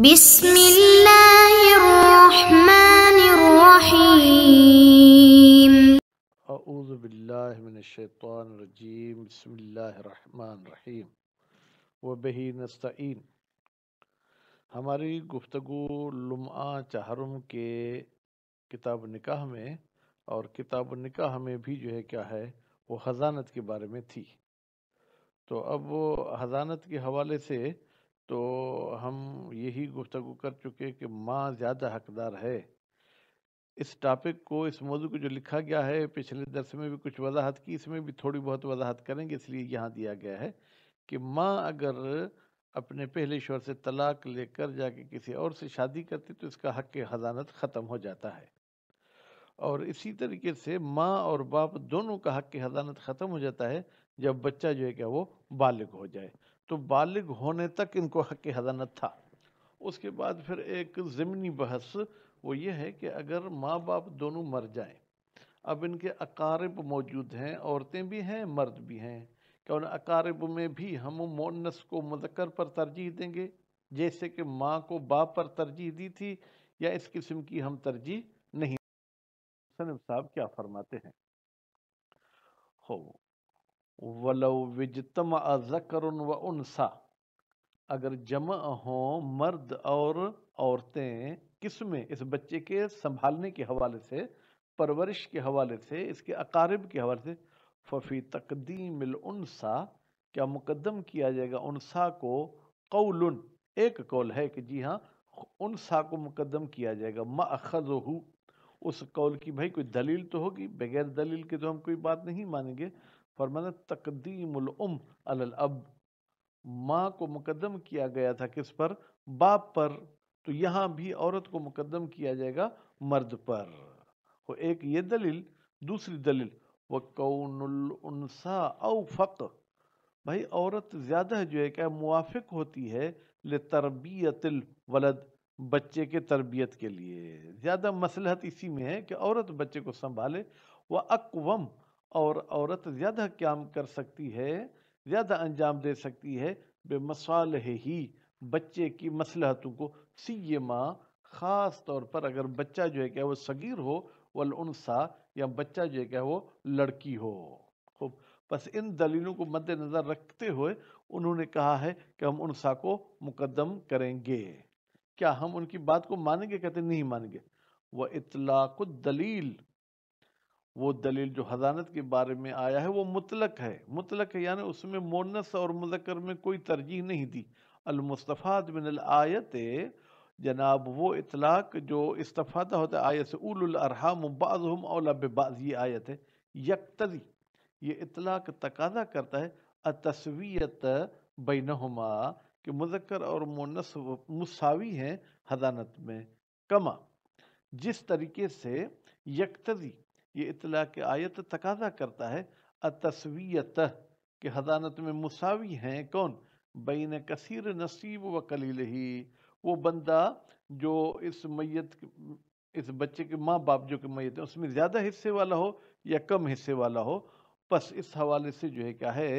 بسم الله الرحمن الرحيم أعوذ بالله من الشيطان الرجيم بسم الله الرحمن الرحيم हमारी गुफ्तगु लुम्आ चहरम के किताब निकाह में और किताब निकाह में भी जो है क्या है वो हजानत के बारे में थी तो अब वो हजानत के हवाले से तो हम यही गुफ्तु कर चुके कि माँ ज़्यादा हकदार है इस टॉपिक को इस मौजू को जो लिखा गया है पिछले दरस में भी कुछ वजाहत की इसमें भी थोड़ी बहुत वजाहत करेंगे इसलिए यहाँ दिया गया है कि माँ अगर अपने पहले शोर से तलाक लेकर जाके किसी और से शादी करती तो इसका हक हजानत ख़त्म हो जाता है और इसी तरीके से माँ और बाप दोनों का हक हजानत ख़त्म हो जाता है जब बच्चा जो है क्या वो बालिग हो जाए तो बालिग होने तक इनको हक हजानत था उसके बाद फिर एक ज़िमनी बहस वो ये है कि अगर माँ बाप दोनों मर जाएं अब इनके अकारब मौजूद हैं औरतें भी हैं मर्द भी हैं क्या उन अकारब में भी हम मोनस को मुजक्र पर तरजीह देंगे जैसे कि माँ को बाप पर तरजीह दी थी या इस किस्म की हम तरजीह नहीं सनब साहब क्या फरमाते हैं हो वलो विजतम अजकर व उनसा अगर जमा हों मर्द और औरतें किस में इस बच्चे के संभालने के हवाले से परवरिश के हवाले से इसके अकारब के हवाले से फ़फ़ी तकदीम उनसा क्या मुकदम किया जाएगा उनसा को कौल एक कौल है कि जी हाँ उनसा को मुकदम किया जाएगा मखज़ उस कौल की भाई कोई दलील तो होगी बगैर दलील के तो हम कोई बात नहीं मानेंगे फरमाना तकदीम अब माँ को मुकदम किया गया था किस पर बाप पर तो यहाँ भी औरत को मुकदम किया जाएगा मर्द पर वो एक ये दलील दूसरी दलील व कौनसा फ़क भाई औरत ज़्यादा जो है क्या मुआफ़ होती है ले तरबियतिल वलद बच्चे के तरबियत के लिए ज़्यादा मसलहत इसी में है कि औरत बच्चे को संभाले व अकवम और औरत ज़्यादा काम कर सकती है ज़्यादा अंजाम दे सकती है बेमसाल ही बच्चे की मसलहतों को माँ ख़ास तौर पर अगर बच्चा जो है क्या वो सगीर हो वलसा या बच्चा जो है क्या वो लड़की हो खूब बस इन दलीलों को मद्दनज़र रखते हुए उन्होंने कहा है कि हम उनसा को मुकदम करेंगे क्या हम उनकी बात को मानेंगे कहते नहीं मानेंगे वह इतलाक़ दलील वो दलील जो हजानत के बारे में आया है वो मुतलक है मुतलक है यानी उसमें मोनस और मुजक्र में कोई तरजीह नहीं दी अलमुस्तफ़ाद मिन आयत जनाब वो इतलाक जो इस्तफ़ादा होता है आयत से उलरहम बाज़म औलाबाज ये आयत है यकतजी ये इतलाक तकादा करता है तस्वीयत बैनहुमा कि मुजक्र और मोनस मुसावी हैं हजानत में कमा जिस तरीके से यकतरी ये इतला के आयत तकाजा करता है अतस्वीयत के हदानत में मुसावी हैं कौन बीन कसीर नसीब व कलील ही वो बंदा जो इस मैत इस बच्चे के माँ बाप जो कि मैत है उसमें ज़्यादा हिस्से वाला हो या कम हिस्से वाला हो बस इस हवाले से जो है क्या है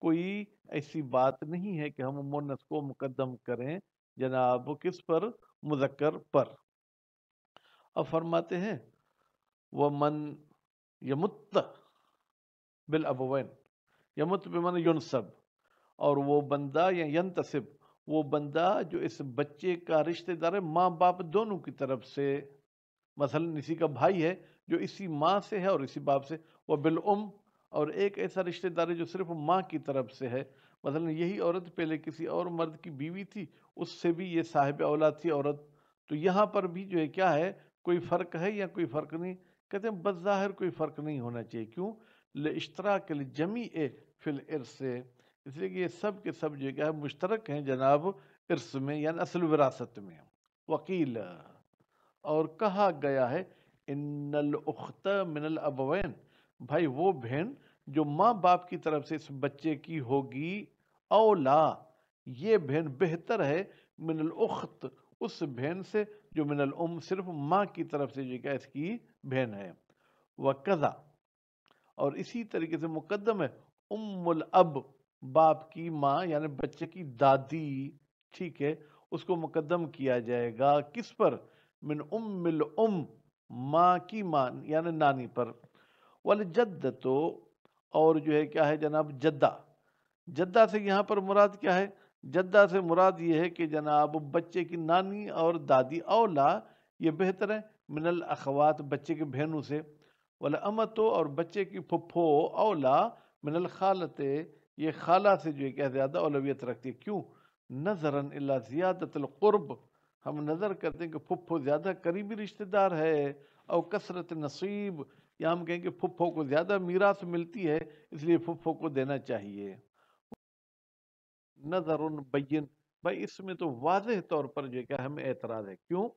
कोई ऐसी बात नहीं है कि हम मोनस को मुकदम करें जनाब किस पर मुजक्र पर अब फरमाते हैं व मन यमुत बिल अबवैन यमुत बिमन युनसब और वो बंदा या यन तसिब वो बंदा जो इस बच्चे का रिश्तेदार है माँ बाप दोनों की तरफ से मसलन इसी का भाई है जो इसी माँ से है और इसी बाप से वह बिलउम और एक ऐसा रिश्तेदार है जो सिर्फ माँ की तरफ से है मसलन यही औरत पहले किसी और मर्द की बीवी थी उससे भी ये साहिब औलाद थी औरत तो यहाँ पर भी जो है क्या है कोई फ़र्क है या कोई फ़र्क नहीं कहते हैं बज़ाहिर कोई फ़र्क नहीं होना चाहिए क्यों ले इश्तरा के लिए जमी ए फिल इर्स इसलिए कि ये सब के सब जो क्या है मुश्तरक हैं जनाब इर्स में यानी असल विरासत में वकील और कहा गया है इनलख्त मिनल अबवैन भाई वो बहन जो माँ बाप की तरफ से इस बच्चे की होगी औला ये बहन बेहतर है मिनल उख्त उस बहन से जो मिनल उम सिर्फ माँ की तरफ से जो क्या इसकी बहन है वह कज़ा और इसी तरीके से मुकदम है उमुल अब बाप की माँ यानी बच्चे की दादी ठीक है उसको मुकदम किया जाएगा किस पर मिन मिल उम माँ की माँ यानी नानी पर वाले जद्द तो और जो है क्या है जनाब जद्दा जद्दा से यहाँ पर मुराद क्या है जद्दा से मुराद ये है कि जनाब बच्चे की नानी और दादी औला ये बेहतर है मिनल अखवात बच्चे के बहनों से वाल अमतो और बच्चे की फुफो औला मिनल खालत ये खाला से जो है क्या ज़्यादा अलवियत रखती है क्यों नजर ज़्यादतलब हम नज़र करते हैं कि फुफो ज़्यादा करीबी रिश्तेदार है और कसरत नसीब या हम कहें कि फुफो को ज़्यादा मीरास मिलती है इसलिए फुफो को देना चाहिए नज़र बैन भाई इसमें तो वाज तौर पर जो क्या हमें एतराज़ है क्यों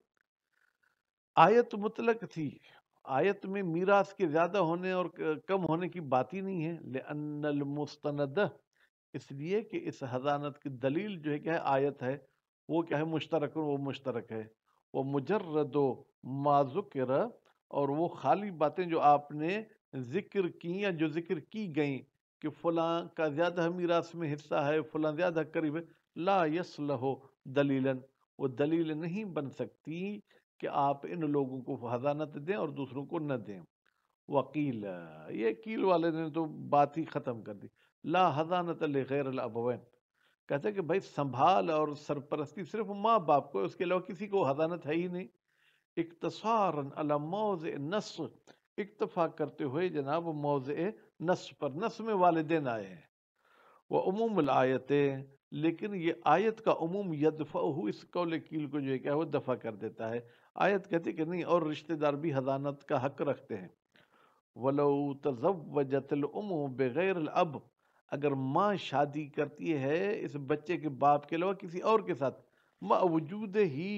आयत मुतलक थी आयत में मीरास के ज़्यादा होने और कम होने की बात ही नहीं है ले मुस्तनद इसलिए कि इस हजानत की दलील जो है क्या है आयत है वो क्या है मुश्तरक वो मुश्तरक है वो मुजरद माजुक और वो खाली बातें जो आपने जिक्र की या जो जिक्र की गई कि फलां का ज़्यादा मीरास में हिस्सा है फलां ज़्यादा करीब है ला यस लहो दलीलन वो दलील नहीं बन सकती कि आप इन लोगों को हजानत दें और दूसरों को न दें वकील ये कील वाले ने तो बात ही ख़त्म कर दी ला हजानत गैर अबवैन कहते हैं कि भाई संभाल और सरपरस्ती सिर्फ माँ बाप को उसके अलावा किसी को हजानत है ही नहीं इकतसारन अलमोज नस्र इतफा करते हुए जनाब मौज नस पर नस में वालदे आए हैं वह उमूम आयतें लेकिन ये आयत का उमूम यदफ़ा हु इस कौल कील को जो है क्या वो दफ़ा कर देता है आयत कहती कि नहीं और रिश्तेदार भी हजानत का हक रखते हैं वलो तजवजतलम बग़ैर अब अगर माँ शादी करती है इस बच्चे के बाप के अलावा किसी और के साथ मौजूद ही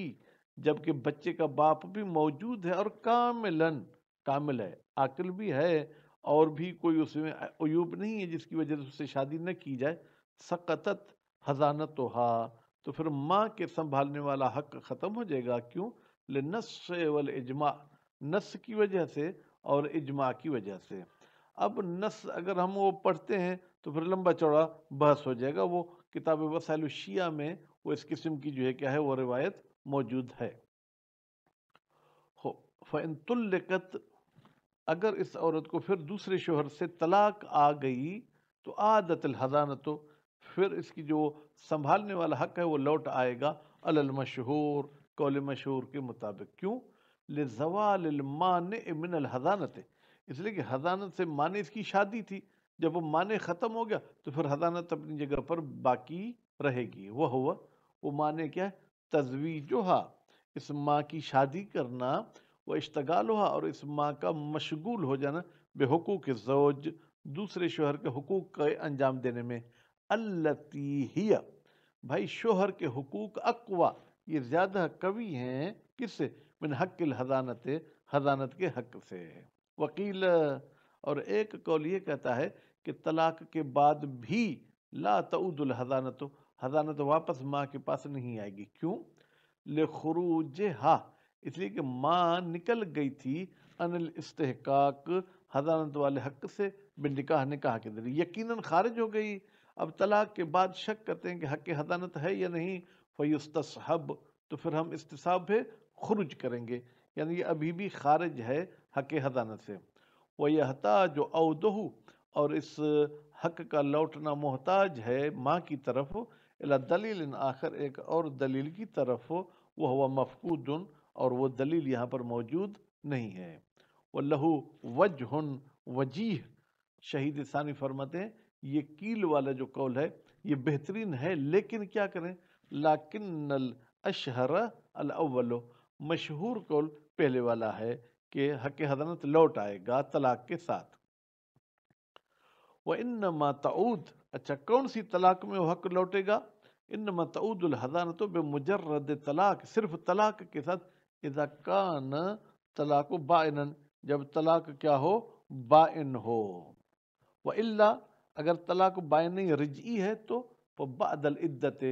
जबकि बच्चे का बाप भी मौजूद है और कामिलन कामिल है आकिल भी है और भी कोई उसमें अयूब नहीं है जिसकी वजह से उससे शादी न की जाए सकतत हजानत हा तो फिर माँ के संभालने वाला हक ख़त्म हो जाएगा क्यों ले नस वल इजमा नस की वजह से और इजमा की वजह से अब नस अगर हम वो पढ़ते हैं तो फिर लंबा चौड़ा बहस हो जाएगा वो किताब वसालशिया में वो इस किस्म की जो है क्या है वो रिवायत मौजूद है हो अगर इस औरत को फिर दूसरे शोहर से तलाक आ गई तो आदत हजानत तो फिर इसकी जो संभालने वाला हक है वो लौट आएगा अलल मशहूर कौल मशहूर के मुताबिक क्यों जवाल मान मिन हजानत इसलिए कि हजानत से माने इसकी शादी थी जब वो माने ख़त्म हो गया तो फिर हजानत अपनी जगह पर बाकी रहेगी वह हुआ वो माने क्या है हा इस माँ की शादी करना व इश्तगाल हुआ और इस माँ का मशगूल हो जाना बेहकूक जोज दूसरे शोहर के हकूक़ का अंजाम देने में अल्लतीहिया भाई शोहर के हकूक़ अकवा ये ज़्यादा कवि हैं किससे मिन हकिल हजानत हजानत के हक से वकील और एक कौल ये कहता है कि तलाक के बाद भी ला तऊदुल हजानत हजानत वापस माँ के पास नहीं आएगी क्यों ले खरूज हा इसलिए कि माँ निकल गई थी अनिल इस्तेकाक हजारत वाले हक से बिन निकाह निकाह के जरिए यकीन खारिज हो गई अब तलाक के बाद शक करते हैं कि हक हदानत है या नहीं फ़युस्तहब तो फिर हम इसतसाब पे खरुज करेंगे यानी ये अभी भी खारिज है हक हदानत से वह यहता जो अवदहू और इस हक का लौटना मोहताज है माँ की तरफ अला दलील आखिर एक और दलील की तरफ वह हुआ मफकूद और वो दलील यहाँ पर मौजूद नहीं है वज हन वजीह शहीद सानी फरमाते ये कील वाला जो कौल है ये बेहतरीन है लेकिन क्या करें लाकिन अल अशहर अल मशहूर कौल पहले वाला है कि हक हजरत लौट आएगा तलाक के साथ व इन मतऊद अच्छा कौन सी तलाक में वो हक लौटेगा इन मतऊद हजानत बेमुजर्रद तलाक सिर्फ तलाक के साथ इदाकान तलाक बान जब तलाक क्या हो बान हो व इल्ला अगर तलाक बान रजी है तो बादल इद्दत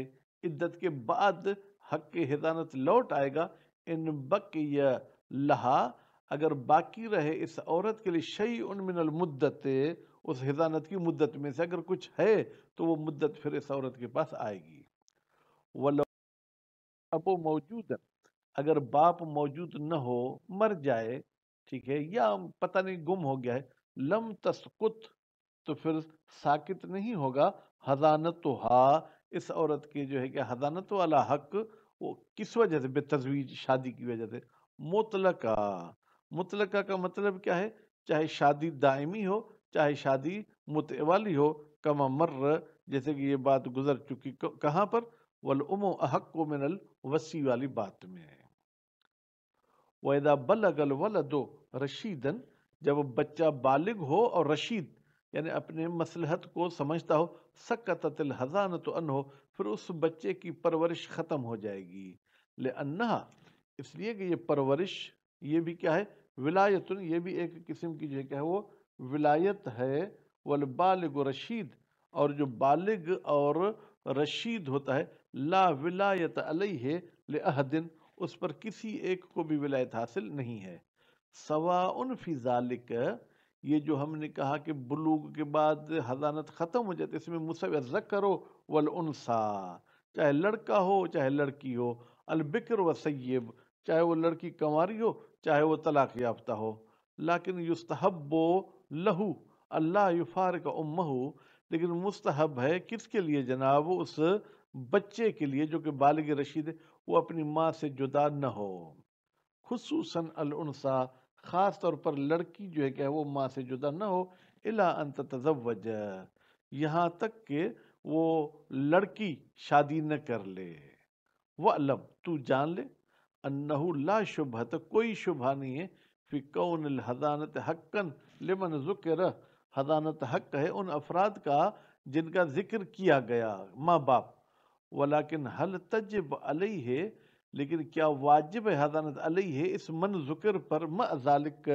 इद्दत के बाद हक के हिदानत लौट आएगा इन बक लहा अगर बाकी रहे इस औरत के लिए शई उनमिनल मुद्दत उस हिदानत की मुद्दत में से अगर कुछ है तो वो मुद्दत फिर इस औरत के पास आएगी वो मौजूद है अगर बाप मौजूद न हो मर जाए ठीक है या पता नहीं गुम हो गया है लम तस्कुत तो फिर साकित नहीं होगा हजानत हा इस औरत के जो है कि हजानत वाला हक वो किस वजह से बेतजवीज शादी की वजह से मुतलका मुतलका का मतलब क्या है चाहे शादी दायमी हो चाहे शादी मुतवाली हो कमा मर्र जैसे कि ये बात गुजर चुकी कहाँ पर वल उमो अहक को मिनल वसी वाली बात में है वैदा बलगल दो रशीदन जब बच्चा बालिग हो और रशीद यानी अपने मसलहत को समझता हो सकतल हजान तो अन हो फिर उस बच्चे की परवरिश ख़त्म हो जाएगी ले अन्ना इसलिए कि ये परवरिश ये भी क्या है विलायत ये भी एक किस्म की जो क्या है वो विलायत है वल बालग रशीद और जो बालिग और रशीद होता है ला विलायत अलई है ले अहदिन उस पर किसी एक को भी विलायत हासिल नहीं है सवा उन फिजालिक ये जो हमने कहा कि बलूग के बाद हजानत ख़त्म हो जाती इसमें मुसव करो वल उनसा चाहे लड़का हो चाहे लड़की हो अलबिक्र व सैब चाहे वो लड़की कंवारी हो चाहे वो तलाक़ याफ्ता हो लेकिन युस्तहबो लहू अल्लाह युफार का उम्महू लेकिन मुस्तहब है किसके लिए जनाब उस बच्चे के लिए जो कि बालग रशीद है वो अपनी माँ से जुदा न हो खसूस अलसा ख़ास तौर पर लड़की जो है क्या वो माँ से जुदा न हो इला अंत तजवज यहाँ तक के वो लड़की शादी न कर ले वह अलम तू जान ले अन्नहु ला शुभ तो कोई शुभा नहीं है फ़िकौन हदानत हक्कन लिमन ज़ुकर हदानत हक है उन अफराद का जिनका जिक्र किया गया माँ बाप वलाकिन हल तजब अलई है लेकिन क्या वाजिब हजानत अलई है इस मन जुकर पर मालिक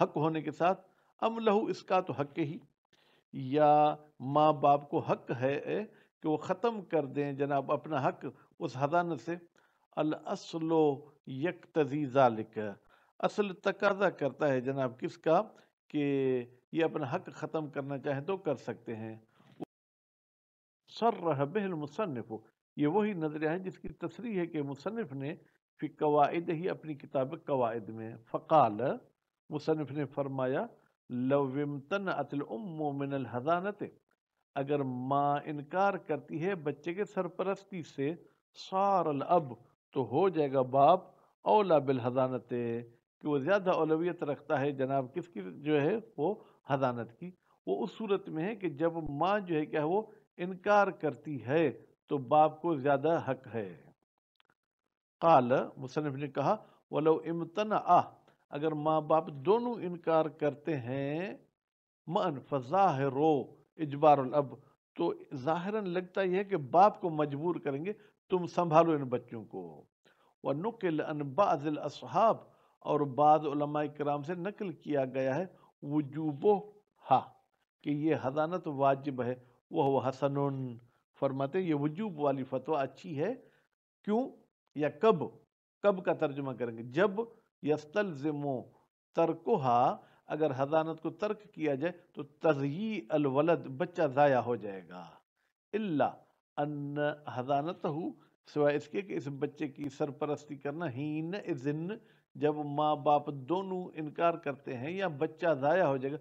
हक होने के साथ अम लहू इसका तो हक ही या माँ बाप को हक है कि वो ख़त्म कर दें जनाब अपना हक उस हजानत से असलो यक तजी ज़ालिक असल तकाजा करता है जनाब किसका कि ये अपना हक ख़त्म करना चाहें तो कर सकते हैं सर बेहल मुसनफ़ ये वही नजरिया है जिसकी तस्री है कि मुसनफ़ ने फिर कवायद ही अपनी किताब कवायद में फ़काल मुसनफ़ ने फरमाया लवमतन अतलमिन हजानत अगर माँ इनकार करती है बच्चे के सरपरस्ती से सारल अब तो हो जाएगा बाप औला बिल हजानत कि वो ज़्यादा अलवियत रखता है जनाब किसकी जो है वो हजानत की वो उस सूरत में है कि जब माँ जो है क्या वो इनकार करती है तो बाप को ज़्यादा हक है काल मुसनफ ने कहा वलो इमतन आ अगर माँ बाप दोनों इनकार करते हैं मन रो इजबार अब तो जाहिरन लगता यह है कि बाप को मजबूर करेंगे तुम संभालो इन बच्चों को व नकल अनबाजिल असहाब और बाद कराम से नकल किया गया है वजूबो हा कि ये हजानत वाजिब है वह हसन फरमाते ये वजूब वाली फतवा अच्छी है क्यों या कब कब का तर्जुमा करेंगे जब तर्क तरकोहा अगर हजानत को तर्क किया जाए तो तजयी अलवलद बच्चा ज़ाया हो जाएगा इल्ला अन हजानत हो सिवा इसके कि इस बच्चे की सरपरस्ती करना हीन जिन जब माँ बाप दोनों इनकार करते हैं या बच्चा ज़ाया हो जाएगा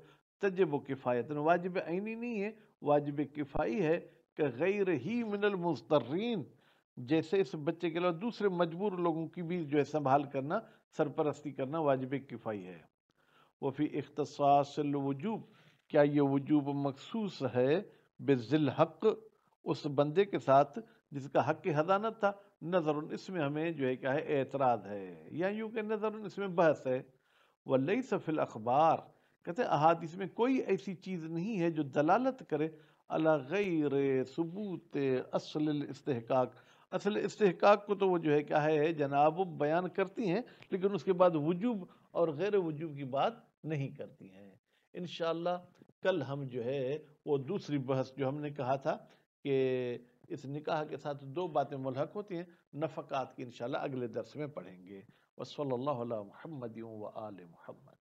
तजब किफ़ायत वाजिब आइनी नहीं है वाजिब किफ़ाई है गैर ही मिनल मुस्तरीन जैसे इस बच्चे के अलावा दूसरे मजबूर लोगों की भी जो है संभाल करना सरपरस्ती करना वाजिब किफ़ाई है वफ़ी वजूब क्या ये वजूब मखसूस है बेजिल हक उस बंदे के साथ जिसका हक हदानत था नज़र इसमें हमें जो है क्या है एतराज़ है या यूँ के नज़र इसमें बहस है लई सफ़िल अखबार कहते अहादीस में कोई ऐसी चीज़ नहीं है जो दलालत करे अलैर सबूत असल इस्तेकाक असल इसक को तो वो जो है क्या है जनाब बयान करती हैं लेकिन उसके बाद वजूब और गैर वजूब की बात नहीं करती हैं इन कल हम जो है वो दूसरी बहस जो हमने कहा था कि इस निकाह के साथ दो बातें मलहक होती हैं नफ़क़ात की इन अगले दरस में पढ़ेंगे वसल महमदियों व आल महमद